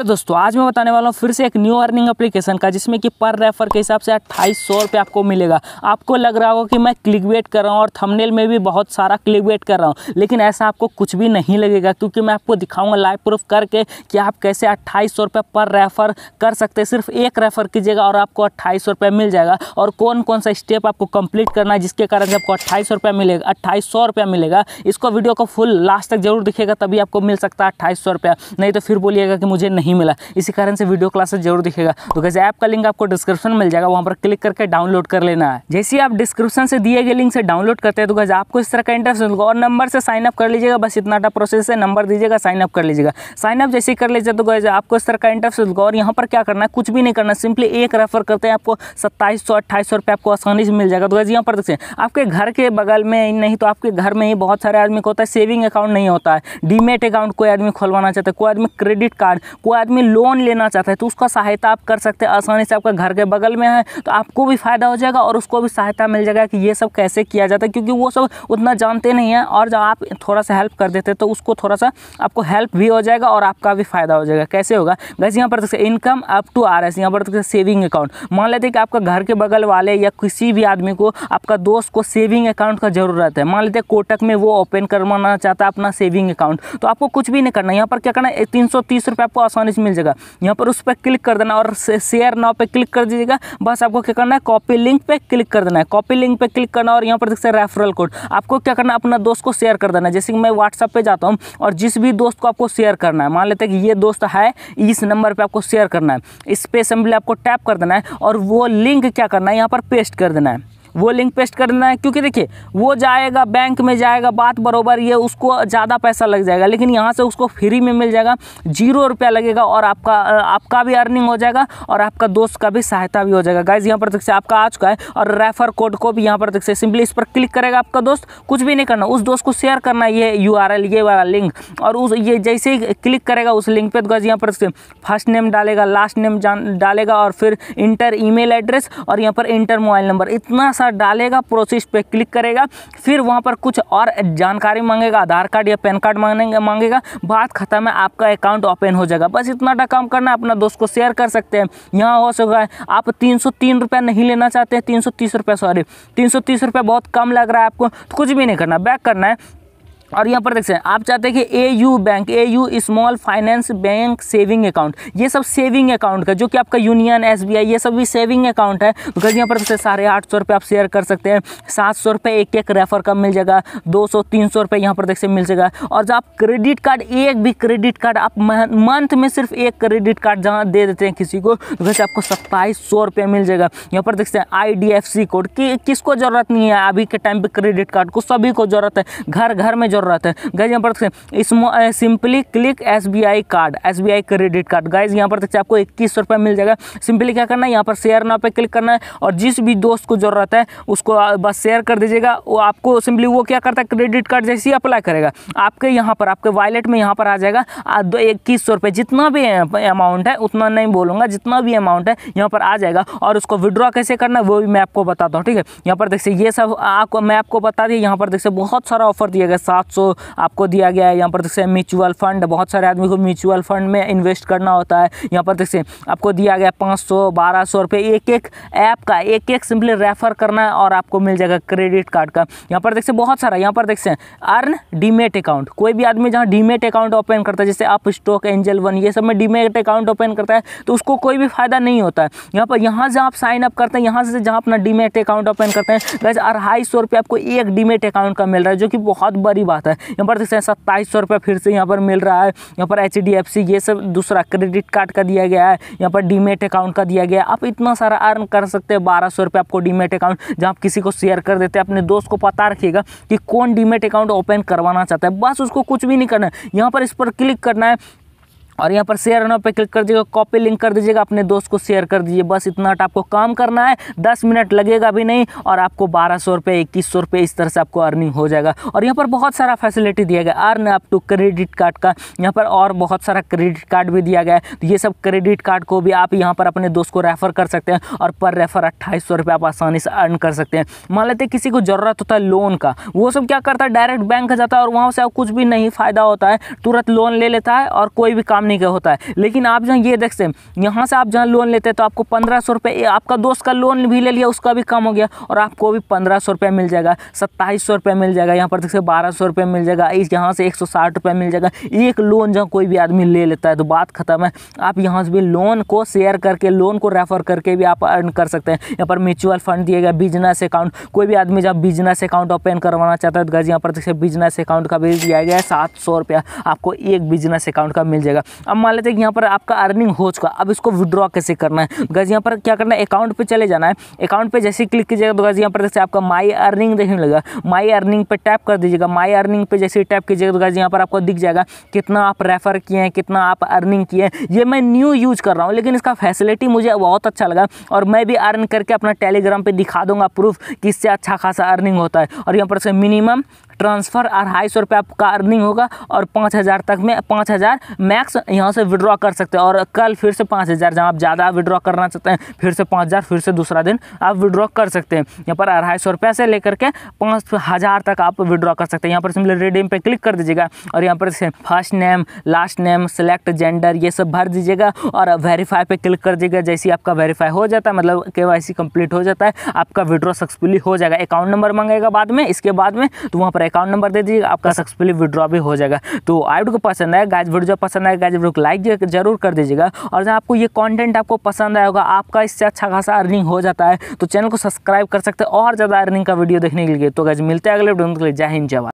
hello दोस्तों आज मैं बताने वाला हूँ फिर से एक न्यू अर्निंग एप्लीकेशन का जिसमें कि पर रेफर के हिसाब से अट्ठाईस सौ रुपये आपको मिलेगा आपको लग रहा होगा कि मैं क्लिक वेट कर रहा हूँ और थंबनेल में भी बहुत सारा क्लिक वेट कर रहा हूँ लेकिन ऐसा आपको कुछ भी नहीं लगेगा क्योंकि मैं आपको दिखाऊंगा लाइव प्रूफ करके कि आप कैसे अट्ठाईस सौ पर रेफ़र कर सकते सिर्फ एक रेफ़र कीजिएगा और आपको अट्ठाईस सौ मिल जाएगा और कौन कौन सा स्टेप आपको कंप्लीट करना है जिसके कारण आपको अट्ठाईस सौ मिलेगा अट्ठाईस सौ मिलेगा इसको वीडियो को फुल लास्ट तक जरूर दिखेगा तभी आपको मिल सकता है अट्ठाईस सौ नहीं तो फिर बोलिएगा कि मुझे नहीं नहीं मिला इसी कारण से वीडियो क्लासेस जरूर दिखेगा तो कैसे ऐप का लिंक आपको डिस्क्रिप्शन मिल जाएगा वहाँ पर क्लिक करके डाउनलोड कर लेना है जैसे आप डिस्क्रिप्शन से दिए गए लिंक से डाउनलोड करते हैं तो कैसे आपको इस तरह का इंटरेस्ट मिलेगा और नंबर से साइन अप कर लीजिएगा बस इतना टा प्रोसेस है नंबर दीजिएगा साइन अप कर लीजिएगा साइन अप जैसे कर लीजिए तो कैसे आपको इस तरह का इंटरेस्ट मिलेगा और यहाँ पर क्या करना है कुछ भी नहीं करना सिंपली एक रेफर करते हैं आपको सत्ताईस सौ अट्ठाईस सौ रुपये आपको आसानी से मिल जाएगा तो कैसे यहाँ पर देखते हैं आपके घर के बगल में नहीं तो आपके घर में ही बहुत सारे आदमी को होता है सेविंग अकाउंट नहीं होता है डीमेट अकाउंट कोई आदमी खोलवाना चाहता है कोई आदमी क्रेडिट कार्ड कोई आदमी लोन लेना चाहता है तो उसका सहायता आप कर सकते हैं आसानी से आपका घर के बगल में है तो आपको भी फ़ायदा हो जाएगा और उसको भी सहायता मिल जाएगा कि ये सब कैसे किया जाता है क्योंकि वो सब उतना जानते नहीं हैं और जब आप थोड़ा सा हेल्प कर देते तो उसको थोड़ा सा आपको हेल्प भी हो जाएगा और आपका भी फ़ायदा हो जाएगा कैसे होगा वैसे यहाँ पर income up to R S यहाँ पर देखते सेविंग अकाउंट मान लेते हैं कि आपका घर के बगल वाले या किसी भी आदमी को आपका दोस्त को सेविंग अकाउंट का ज़रूरत है मान लेते हैं कोटक में वो ओपन करवाना चाहता है अपना सेविंग अकाउंट तो आपको कुछ भी नहीं करना यहाँ पर क्या करना है तीन सौ तीस रुपये आपको आसान आसानी से मिल जाएगा यहाँ पर उस पर क्लिक कर देना और शेयर नाव पर क्लिक कर दीजिएगा बस आपको क्या करना है कॉपी लिंक पर क्लिक कर देना है कॉपी लिंक पर क्लिक करना और यहाँ पर देख सकते हैं रेफरल कोड आपको क्या करना है अपना दोस्त को शेयर कर देना जैसे कि मैं व्हाट्सअप पर जाता हूँ और जिस भी दोस्त को आपको शेयर करना है मान लेते हैं कि ये दोस्त है इस नंबर पर आपको शेयर करना है इस पे सिंपली आपको टैप कर देना है और वो लिंक क्या करना है यहाँ पर पेस्ट कर देना है वो लिंक पेस्ट कर देना है क्योंकि देखिए वो जाएगा बैंक में जाएगा बात बरोबर ये उसको ज़्यादा पैसा लग जाएगा लेकिन यहाँ से उसको फ्री में मिल जाएगा जीरो रुपया लगेगा और आपका आपका भी अर्निंग हो जाएगा और आपका दोस्त का भी सहायता भी हो जाएगा गाइज यहाँ पर देख से आपका आ चुका है और रेफर कोड को भी यहाँ पर देख से सिंपली इस पर क्लिक करेगा आपका दोस्त कुछ भी नहीं करना उस दोस्त को शेयर करना ये यू ये वाला लिंक और उस ये जैसे ही क्लिक करेगा उस लिंक पर गाइज यहाँ पर फर्स्ट नेम डालेगा लास्ट नेम डालेगा और फिर इंटर ई एड्रेस और यहाँ पर इंटर मोबाइल नंबर इतना आंसर डालेगा प्रोसेस पे क्लिक करेगा फिर वहाँ पर कुछ और जानकारी मांगेगा आधार कार्ड या पैन कार्ड मांगेंगे मांगेगा बात खत्म है आपका अकाउंट ओपन हो जाएगा बस इतना टा काम करना अपना दोस्त को शेयर कर सकते हैं यहाँ हो सकता है आप तीन सौ तीन रुपया नहीं लेना चाहते हैं तीन सौ तीस रुपया सॉरी तीन सौ तीस रुपया बहुत कम लग रहा है आपको तो कुछ भी नहीं करना बैक करना है और यहाँ पर देख सकते हैं आप चाहते हैं कि A U bank A U small finance bank saving account ये सब सेविंग अकाउंट का जो कि आपका यूनियन एस बी आई ये सब भी सेविंग अकाउंट है तो यहाँ पर हैं साढ़े आठ सौ रुपये आप शेयर कर सकते हैं सात सौ रुपये एक एक रेफर का मिल जाएगा दो सौ तीन सौ रुपये यहाँ पर देख सकते मिल जाएगा और जब आप क्रेडिट कार्ड एक भी क्रेडिट कार्ड आप मंथ में सिर्फ एक क्रेडिट कार्ड जहाँ दे देते हैं किसी को तो वैसे आपको सत्ताईस सौ रुपये मिल जाएगा यहाँ पर देख सकते हैं I D F C code किसको ज़रूरत नहीं है अभी के टाइम पर क्रेडिट कार्ड को सभी को ज़रूरत है घर घर में ज़रूरत है गाइज यहाँ पर simply click S card S credit card guys यहाँ पर आपको इक्कीस रुपये मिल जाएगा सिंपली क्या करना है यहाँ पर शेयर ना पे क्लिक करना है और जिस भी दोस्त को ज़रूरत है उसको बस शेयर कर दीजिएगा वो आपको सिंपली वो क्या करता है क्रेडिट कार्ड जैसे ही अप्लाई करेगा आपके यहाँ पर आपके वॉलेट में यहाँ पर आ जाएगा इक्कीस सौ रुपये जितना भी अमाउंट है उतना नहीं बोलूँगा जितना भी अमाउंट है यहाँ पर आ जाएगा और उसको विड्रॉ कैसे करना है वो भी मैं आपको बताता हूँ ठीक है यहाँ पर देखिए ये सब आपको मैं आपको बता दिया यहाँ पर देखिए बहुत सारा ऑफर दिया गया सात सौ आपको दिया गया है यहाँ पर देखते हैं म्यूचुअल फंड बहुत सारे आदमी को म्यूचुअल फंड में इन्वेस्ट करना होता है यहाँ पर देखते आपको दिया गया पाँच सौ बारह सौ रुपये एक एक ऐप का एक एक सिंपली रेफर करना है और आपको मिल जाएगा क्रेडिट कार्ड का यहाँ पर देख बहुत सारा यहाँ पर देखते हैं अर्न डीमेट अकाउंट कोई भी आदमी जहाँ डीमेट अकाउंट ओपन करता है जैसे आप स्टॉक एंजल वन ये सब में डीमेट अकाउंट ओपन करता है तो उसको कोई भी फायदा नहीं होता है यहाँ पर यहाँ से आप साइन अप करते हैं यहाँ से जहाँ अपना डीमेट अकाउंट ओपन करते हैं अढ़ाई सौ रुपये आपको एक डीमेट अकाउंट का मिल रहा है जो कि बहुत बड़ी बात बात है यहाँ पर देख सकते हैं सत्ताईस सौ रुपये फिर से यहाँ पर मिल रहा है यहाँ पर एच डी एफ सी ये सब दूसरा क्रेडिट कार्ड का दिया गया है यहाँ पर डीमेट अकाउंट का दिया गया है आप इतना सारा अर्न कर सकते हैं बारह सौ रुपये आपको डीमेट अकाउंट जहाँ आप किसी को शेयर कर देते हैं अपने दोस्त को पता रखिएगा कि कौन डीमेट अकाउंट ओपन करवाना चाहता है बस उसको कुछ भी नहीं करना है यहाँ पर इस पर क्लिक करना है और यहाँ पर शेयर नाव पे क्लिक कर दीजिएगा कॉपी लिंक कर दीजिएगा अपने दोस्त को शेयर कर दीजिए बस इतना आपको काम करना है दस मिनट लगेगा भी नहीं और आपको बारह सौ रुपये इक्कीस सौ रुपये इस तरह से आपको अर्निंग हो जाएगा और यहाँ पर बहुत सारा फैसिलिटी दिया गया earn up to credit card का यहाँ पर और बहुत सारा क्रेडिट कार्ड भी दिया गया है तो ये सब क्रेडिट कार्ड को भी आप यहाँ पर अपने दोस्त को रेफ़र कर सकते हैं और पर रेफ़र अट्ठाईस सौ आप आसानी से अर्न कर सकते हैं मान लेते किसी को ज़रूरत होता है लोन का वो सब क्या करता है डायरेक्ट बैंक जाता है और वहाँ से कुछ भी नहीं फ़ायदा होता है तुरंत लोन ले लेता है और कोई भी काम करने का होता है लेकिन आप जो ये देख सकते यहाँ से आप जहाँ लोन लेते हैं तो आपको पंद्रह सौ रुपये आपका दोस्त का लोन भी ले लिया उसका भी कम हो गया और आपको भी पंद्रह सौ रुपये मिल जाएगा सत्ताईस सौ रुपये मिल जाएगा यहाँ पर देख सकते बारह सौ रुपये मिल जाएगा इस यहाँ से एक सौ साठ रुपये मिल जाएगा एक लोन जहाँ कोई भी आदमी ले लेता है तो बात खत्म है आप यहाँ से भी लोन को शेयर करके लोन को रेफर करके भी आप अर्न कर सकते हैं यहाँ पर म्यूचुअल फंड दिए गए बिजनेस अकाउंट कोई भी आदमी जब बिजनेस अकाउंट ओपन करवाना चाहता है तो यहाँ पर देख सकते बिजनेस अकाउंट का भी दिया गया है सात सौ रुपया आपको एक बिजनेस अकाउंट का मिल जाएगा अब मान लेते हैं यहाँ पर आपका अर्निंग हो चुका अब इसको विड्रॉ कैसे करना है गज यहाँ पर क्या करना है अकाउंट पर चले जाना है अकाउंट पर जैसे क्लिक कीजिएगा तो गज यहाँ पर जैसे आपका माई अर्निंग देखने लगेगा माई अर्निंग पर टैप कर दीजिएगा माई अर्निंग पर जैसे टैप कीजिएगा तो गज यहाँ पर आपको दिख जाएगा कितना आप रेफ़र किए हैं कितना आप अर्निंग किए हैं ये मैं न्यू यूज़ कर रहा हूँ लेकिन इसका फैसिलिटी मुझे बहुत अच्छा लगा और मैं भी अर्न करके अपना टेलीग्राम पर दिखा दूंगा प्रूफ कि इससे अच्छा खासा अर्निंग होता है और यहाँ पर से मिनिमम ट्रांसफ़र अढ़ाई सौ रुपये आपका अर्निंग होगा और पाँच हज़ार तक में पाँच हज़ार मैक्स यहाँ से विड्रॉ कर सकते हैं और कल फिर से पाँच हज़ार जहाँ आप ज़्यादा विड्रॉ करना चाहते हैं फिर से पाँच हज़ार फिर से दूसरा दिन आप विड्रॉ कर सकते हैं यहाँ पर अढ़ाई सौ रुपये से लेकर के पाँच हज़ार तक आप विड्रॉ कर सकते हैं यहाँ पर सिंपली रिडीम पर क्लिक कर दीजिएगा और यहाँ पर first name last name select gender ये सब भर दीजिएगा और वेरीफाई पर क्लिक कर दीजिएगा जैसे आपका वेरीफाई हो जाता है मतलब के वाई कंप्लीट हो जाता है आपका विड्रॉ सक्सेसफुली हो जाएगा अकाउंट नंबर मांगेगा बाद में इसके बाद में तो वहाँ पर अकाउंट नंबर दे दीजिएगा आपका सक्सेसफुली विड्रॉ भी हो जाएगा तो आई को पसंद आए गाइज वीडियो पसंद आए गाइज वीडियो को लाइक जरूर कर दीजिएगा और जहाँ आपको ये कॉन्टेंट आपको पसंद आया होगा आपका इससे अच्छा खासा अर्निंग हो जाता है तो चैनल को सब्सक्राइब कर सकते हैं और ज़्यादा अर्निंग का वीडियो देखने के लिए तो गाइज मिलते हैं अगले वीडियो के लिए जय हिंद जवाब